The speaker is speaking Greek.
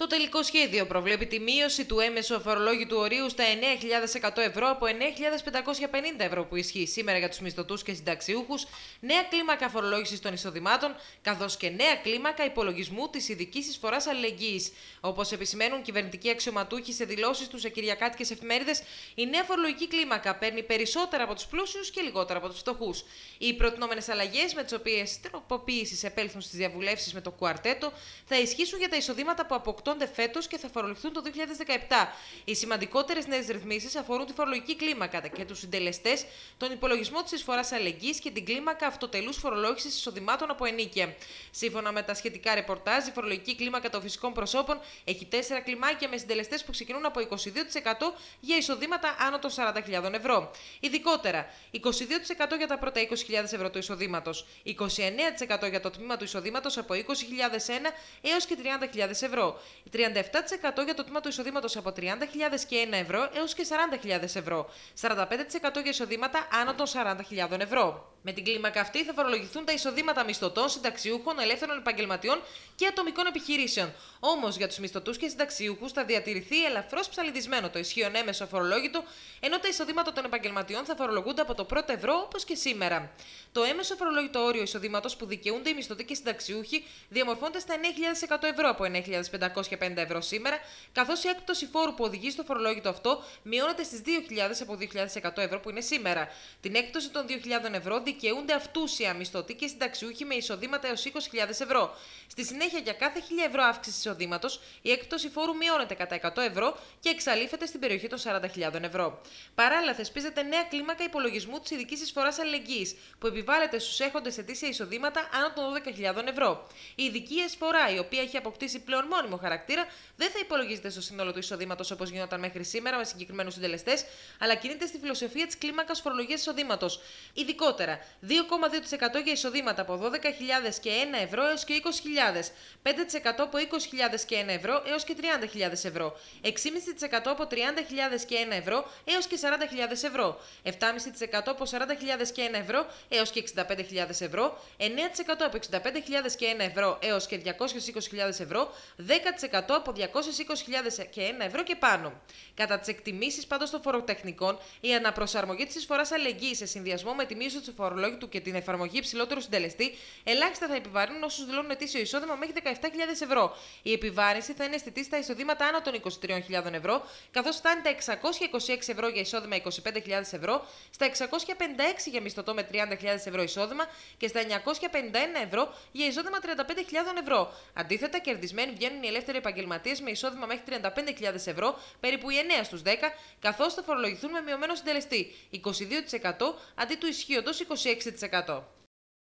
Το τελικό σχέδιο προβλέπει τη μείωση του έμεσου του ορίου στα 9.100 ευρώ από 9.550 ευρώ που ισχύει σήμερα για τους μισθωτούς και συνταξιούχους, νέα κλίμακα αφορολόγησης των εισοδημάτων, καθώς και νέα κλίμακα υπολογισμού της ειδικής εισφοράς αλληλεγγύης. Όπως επισημαίνουν κυβερνητικοί αξιωματούχοι σε δηλώσεις τους σε κυριακάτικες εφημερίδες, η νέα φορολογική κλίμακα παίρνει περισσότερα από τους πλούσιους και λιγότερα από τους φτωχούς. Οι προτινόμενες αλλαγές, με τις οποίες τροποποιήσει επέλθουν στις διαβουλεύσεις με το κουαρτέτο, θα ισχύσουν για τα εισοδήματα που αποκτώ φέτος και θα φορολογηθούν το 2017. Οι σημαντικότερες νέες ρυθμίσεις αφορούν τη φορολογική κλίμακα και τους συντελεστές, τον υπολογισμό της εισφοράς αλληλεγγύης και την κλίμακα αυτοτελούς φορολόγησης εισοδημάτων από ενίκεια. Σύμφωνα με τα σχετικά ρεπορτάζ, η φορολογική κλίμακα των φυσικών προσώπων έχει τέσσερα κλιμάκια με συντελεστές που ξεκινούν από 22% για εισοδήματα άνω των 40.000 ευρώ. Ειδικότερα, 22% για τα πρώτα 20.000 ευρώ του εισοδήματος, 29% για το τμήμα του εισοδήματος από 20.001 έως και 30.000 ευρώ, 37% για το τμήμα του εισοδήματος από 30.001 ευρώ έως και 40.000 ευρώ. 45% για εισοδήματα άνω των 40.000 ευρώ. Με την κλίμακα αυτή θα φορολογηθούν τα εισοδήματα μισθωτών, συνταξιούχων, ελεύθερων επαγγελματιών και ατομικών επιχειρήσεων. Όμως για τους μισθωτούς και συνταξιούχους θα διατηρηθεί ελαφρώς ψαλιδισμένο το ισχύον έμεσο αφορολόγητο, ενώ τα εισοδήματα των επαγγελματιών θα φορολογούνται από το πρώτο ευρώ όπως και σήμερα. Το έμεσο αφορολόγητο όριο εισοδήματος που δικαιούνται οι μισθωτοί και συνταξιούχοι διαμορφώνεται στα 9.100 ευρώ από 9.550 ευρώ σήμερα, καθώς η έκπτωση φόρου που οδηγεί στο φορολόγητο αυτό μειώνεται στις 2.000 από 2.100 ευρώ που είναι σήμερα. Την έκπτωση των 2.000 ευρώ δικαιούνται οι αμισθωτοί και συνταξιούχοι με εισοδήματα έως 20.000 ευρώ. Στη συνέχεια, για κάθε 1.000 ευρώ αύξησης εισοδήματος, η έκπτωση φόρου μειώνεται κατά 100 ευρώ και εξαλείφεται στην περιοχή των 40.000 ευρώ. Παράλληλα, θεσπίζεται νέα κλίμακα υπολογισμού της ειδικής εισφοράς αλληλεγγύης, που επιβάλλεται στους έχοντες ετήσια εισοδήματα άνω των 12.000 ευρώ. Η ειδική εισφορά, η οποία έχει αποκτήσει πλέον μόνιμο χαρακτήρα, δεν θα υπολογίζεται στο σύνολο του εισοδήματος όπως γινόταν μέχρι σήμερα με συγκεκριμένους συντελεστές, αλλά κινείται στη φιλοσοφία της κλίμακας φορολογίας εισοδήματος. Ειδικότερα, 2,2% για εισοδήματα από 12.000 και 1 ευρώ έως και 20.000, 5% από 20.000 και 1 ευρώ έως και 30.000 ευρώ, 6,5% από 30.000 και 1 ευρώ έως και 40.000 ευρώ, 7,5% από 40.000 και 1 ευρώ έως και 65.000 ευρώ, 9% από 65.000 και 1 ευρώ έως και 220.000 ευρώ, 10% από 220.000 και 1 ευρώ και πάνω. Κατά τις εκτιμήσεις πάντως των φοροτεχνικών, η αναπροσαρμογή της εισφοράς αλληλεγγύης σε συνδυασμό με τη μείωση του φορο φορολόγιο του και την εφαρμογή υψηλότερου συντελεστή ελάχιστα θα επιβαρύνουν όσους δηλώνουν ετήσιο εισόδημα μέχρι 17.000 ευρώ. Η επιβάρυνση θα είναι αισθητή στα εισοδήματα άνω των 23.000 ευρώ, καθώς φτάνει τα 626 ευρώ για εισόδημα 25.000 ευρώ, στα 656 για μισθωτό με 30.000 ευρώ εισόδημα και στα 951 ευρώ για εισόδημα 35.000 ευρώ. Αντίθετα, κερδισμένοι βγαίνουν οι ελεύθεροι επαγγελματίες με εισόδημα μέχρι 35.000 ευρώ, περίπου οι 9 στου 10, καθώς θα φορολογηθούν με μειωμένο συντελεστή 22% αντί του ισχύοντος 6%.